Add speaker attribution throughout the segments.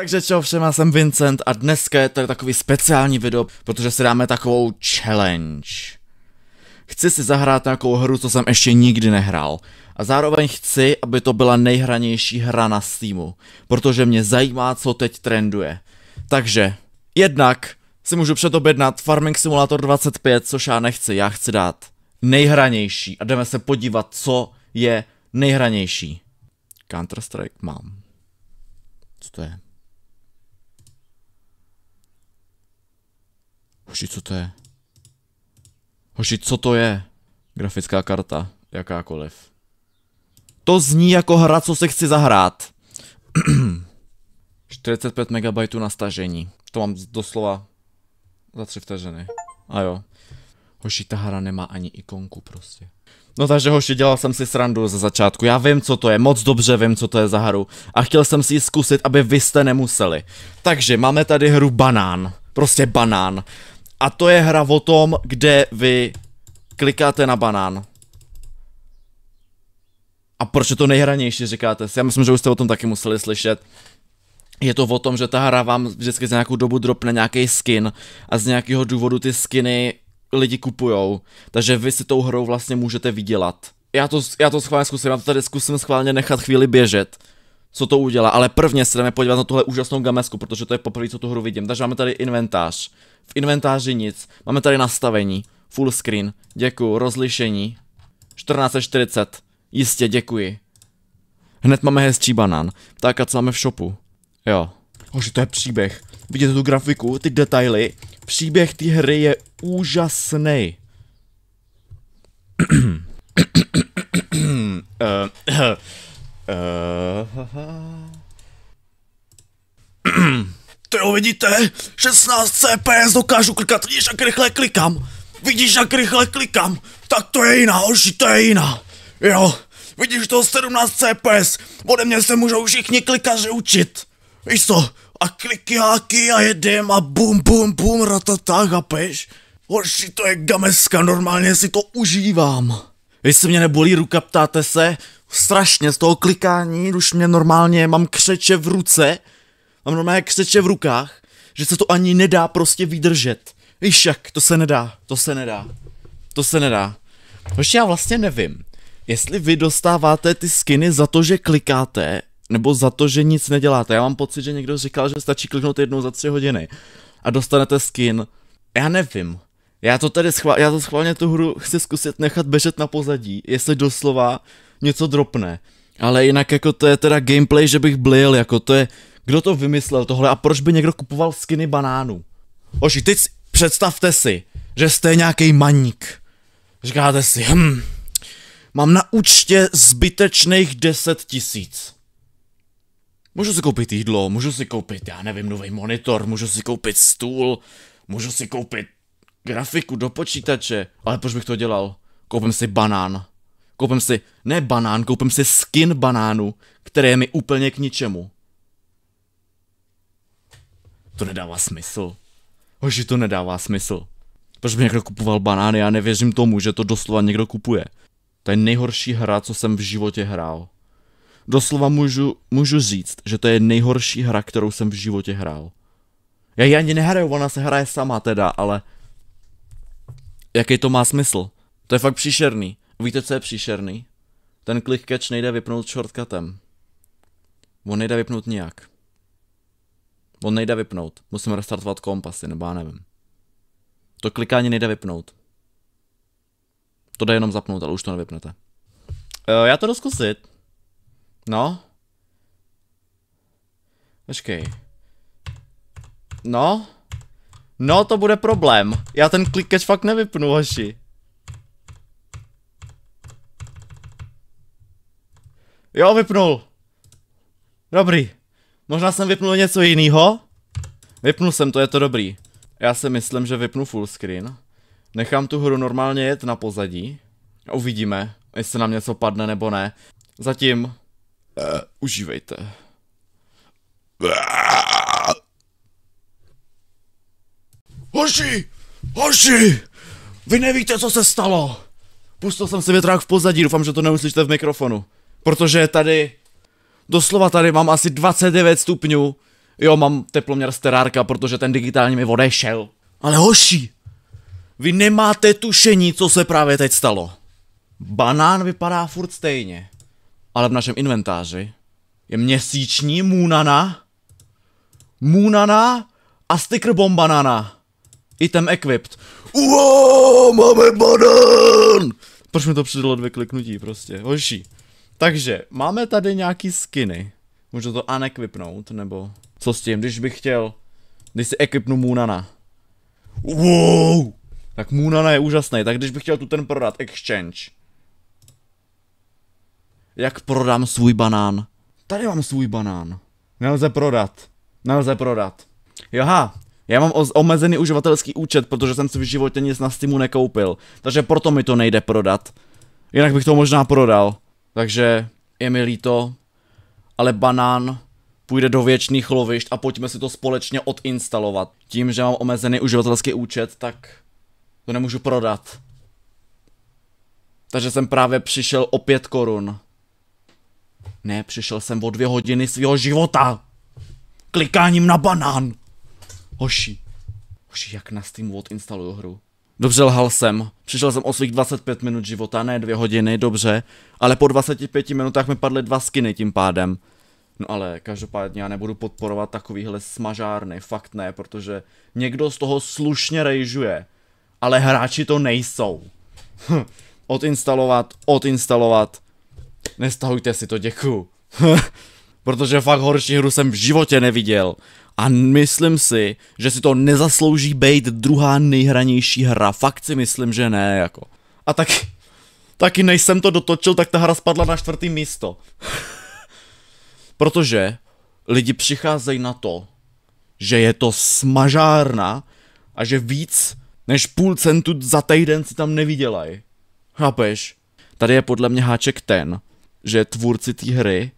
Speaker 1: Takže čau všem, já jsem Vincent a dneska je tady takový speciální video, protože si dáme takovou challenge. Chci si zahrát nějakou hru, co jsem ještě nikdy nehrál. A zároveň chci, aby to byla nejhranější hra na Steamu, protože mě zajímá, co teď trenduje. Takže, jednak si můžu předobjednat Farming Simulator 25, což já nechci, já chci dát nejhranější a jdeme se podívat, co je nejhranější. Counter-Strike mám. Co to je? Hoši, co to je? Hoši, co to je? Grafická karta, jakákoliv. To zní jako hra, co se chci zahrát. 45 MB na stažení. To mám doslova za 3 vteřiny. A jo. Hoši, ta hra nemá ani ikonku prostě. No takže hoši, dělal jsem si srandu ze začátku, já vím, co to je, moc dobře vím, co to je za hru. A chtěl jsem si ji zkusit, aby vy jste nemuseli. Takže máme tady hru Banán. Prostě banán. A to je hra o tom, kde vy klikáte na banán. A proč je to nejhranější, říkáte si? Já myslím, že už jste o tom taky museli slyšet. Je to o tom, že ta hra vám vždycky za nějakou dobu dropne nějaký skin a z nějakého důvodu ty skiny lidi kupujou. Takže vy si tou hrou vlastně můžete vydělat. Já to, já to schválně zkusím, já to tady zkusím schválně nechat chvíli běžet co to udělá, ale prvně se jdeme podívat na tuhle úžasnou gamesku, protože to je poprvé, co tu hru vidím. Takže máme tady inventář. V inventáři nic. Máme tady nastavení. Full screen. Děkuji. Rozlišení. 1440. Jistě, děkuji. Hned máme hezčí banán. Tak a co máme v shopu? Jo. Hoši, to je příběh. Vidíte tu grafiku, ty detaily. Příběh té hry je úžasný. uh, uh, uh. vidíte? 16 CPS dokážu klikat. Vidíš, jak rychle klikám. Vidíš, jak rychle klikám. Tak to je jiná, hoši, to je jiná. Jo, vidíš to 17 CPS. Ode mě se můžou všichni klikaři učit. Víš co? A kliky háky a jedem a bum bum bum ratatá, chápeš? Horší to je gameska, normálně si to užívám. Jestli mě nebolí ruka, ptáte se? Strašně z toho klikání, už mě normálně mám křeče v ruce. Mám normálně křeče v rukách, že se to ani nedá prostě vydržet. Víš jak, to se nedá, to se nedá, to se nedá. Hoši, já vlastně nevím, jestli vy dostáváte ty skiny za to, že klikáte, nebo za to, že nic neděláte. Já mám pocit, že někdo říkal, že stačí kliknout jednou za tři hodiny a dostanete skin. Já nevím. Já to tady schvál, já to schválně tu hru chci zkusit nechat běžet na pozadí, jestli doslova něco dropne. Ale jinak jako to je teda gameplay, že bych blil, jako to je, kdo to vymyslel tohle a proč by někdo kupoval skiny banánů. Oši, teď představte si, že jste nějaký maník. Říkáte si, hm, mám na účtě zbytečných 10 tisíc. Můžu si koupit jídlo, můžu si koupit, já nevím, nový monitor, můžu si koupit stůl, můžu si koupit grafiku do počítače, ale proč bych to dělal? Koupím si banán. Koupím si, ne banán, koupím si skin banánu, který je mi úplně k ničemu to nedává smysl. Hoši, to nedává smysl. Proč by někdo kupoval banány, já nevěřím tomu, že to doslova někdo kupuje. To je nejhorší hra, co jsem v životě hrál. Doslova můžu, můžu říct, že to je nejhorší hra, kterou jsem v životě hrál. Já ji ani nehraju, ona se hraje sama teda, ale... Jaký to má smysl? To je fakt příšerný. Víte, co je příšerný? Ten click catch nejde vypnout shortcutem. On nejde vypnout nijak. On nejde vypnout. Musím restartovat kompasy, nebo já nevím. To klikání nejde vypnout. To jde jenom zapnout, ale už to nevypnete. Uh, já to jdu zkusit. No. Počkej. No. No, to bude problém. Já ten klikač fakt nevypnu, hoši. Jo, vypnul. Dobrý. Možná jsem vypnul něco jiného. Vypnul jsem to, je to dobrý. Já si myslím, že vypnu full screen. Nechám tu hru normálně jet na pozadí. Uvidíme, jestli nám něco padne nebo ne. Zatím, uh, užívejte. Hoši! Hoši! Vy nevíte, co se stalo! Pustil jsem si větrák v pozadí, doufám, že to neuslyšte v mikrofonu. Protože tady doslova tady mám asi 29 stupňů. Jo, mám teploměr terárka, protože ten digitální mi odešel. Ale hoši, vy nemáte tušení, co se právě teď stalo. Banán vypadá furt stejně. Ale v našem inventáři je měsíční Moonana. Moonana a sticker bomb banana. Item equipped. Uó, máme banán! Proč mi to přidalo dvě kliknutí prostě, Hoši. Takže, máme tady nějaký skiny. Můžu to unekvipnout, nebo co s tím, když bych chtěl, když si ekvipnu Moonana. Wow! Tak Moonana je úžasný, tak když bych chtěl tu ten prodat, exchange. Jak prodám svůj banán? Tady mám svůj banán. Nelze prodat. Nelze prodat. Joha, já mám omezený uživatelský účet, protože jsem si v životě nic na Steamu nekoupil. Takže proto mi to nejde prodat. Jinak bych to možná prodal. Takže je mi líto, ale banán půjde do věčných lovišť a pojďme si to společně odinstalovat. Tím, že mám omezený uživatelský účet, tak to nemůžu prodat. Takže jsem právě přišel o 5 korun. Ne, přišel jsem o dvě hodiny svého života. Klikáním na banán. Hoši. Hoši, jak na Steamu odinstaluju hru? Dobře, lhal jsem. Přišel jsem o svých 25 minut života, ne dvě hodiny, dobře. Ale po 25 minutách mi padly dva skiny tím pádem. No ale každopádně já nebudu podporovat takovýhle smažárny, fakt ne, protože někdo z toho slušně rejžuje. Ale hráči to nejsou. Hm, odinstalovat, odinstalovat. Nestahujte si to, děkuju. Hm, protože fakt horší hru jsem v životě neviděl. A myslím si, že si to nezaslouží být druhá nejhranější hra. Fakt si myslím, že ne, jako. A tak, taky než jsem to dotočil, tak ta hra spadla na čtvrtý místo. protože lidi přicházejí na to, že je to smažárna a že víc než půl centu za týden si tam nevydělají. Chápeš? Tady je podle mě háček ten, že tvůrci té hry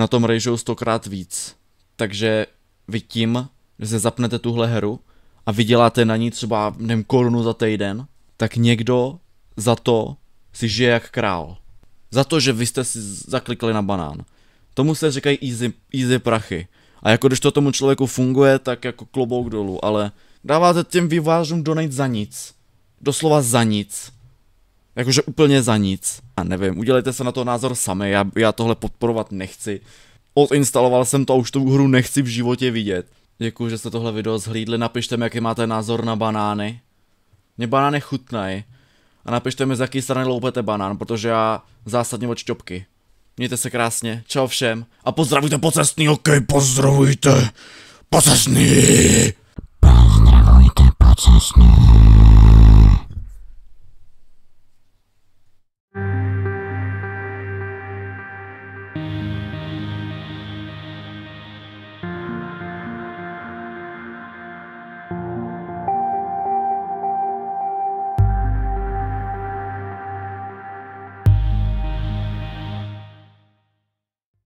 Speaker 1: na tom rejžou stokrát víc. Takže vy tím, že zapnete tuhle hru a vyděláte na ní třeba, nevím, korunu za týden, tak někdo za to si žije jak král. Za to, že vy jste si zaklikli na banán. Tomu se říkají easy, easy prachy. A jako když to tomu člověku funguje, tak jako klobouk dolů, ale dáváte těm vývářům donate za nic. Doslova za nic. Jakože úplně za nic. A nevím, udělejte se na to názor sami, já, já tohle podporovat nechci. Odinstaloval jsem to a už tu hru nechci v životě vidět. Děkuji, že jste tohle video zhlídli, napište mi, jaký máte názor na banány. Mě banány chutnají. A napište mi, z jaký strany loupete banán, protože já zásadně od šťopky. Mějte se krásně, čau všem a pozdravujte pocestný, ok, pozdravujte pocestný. Pozdravujte pocestný.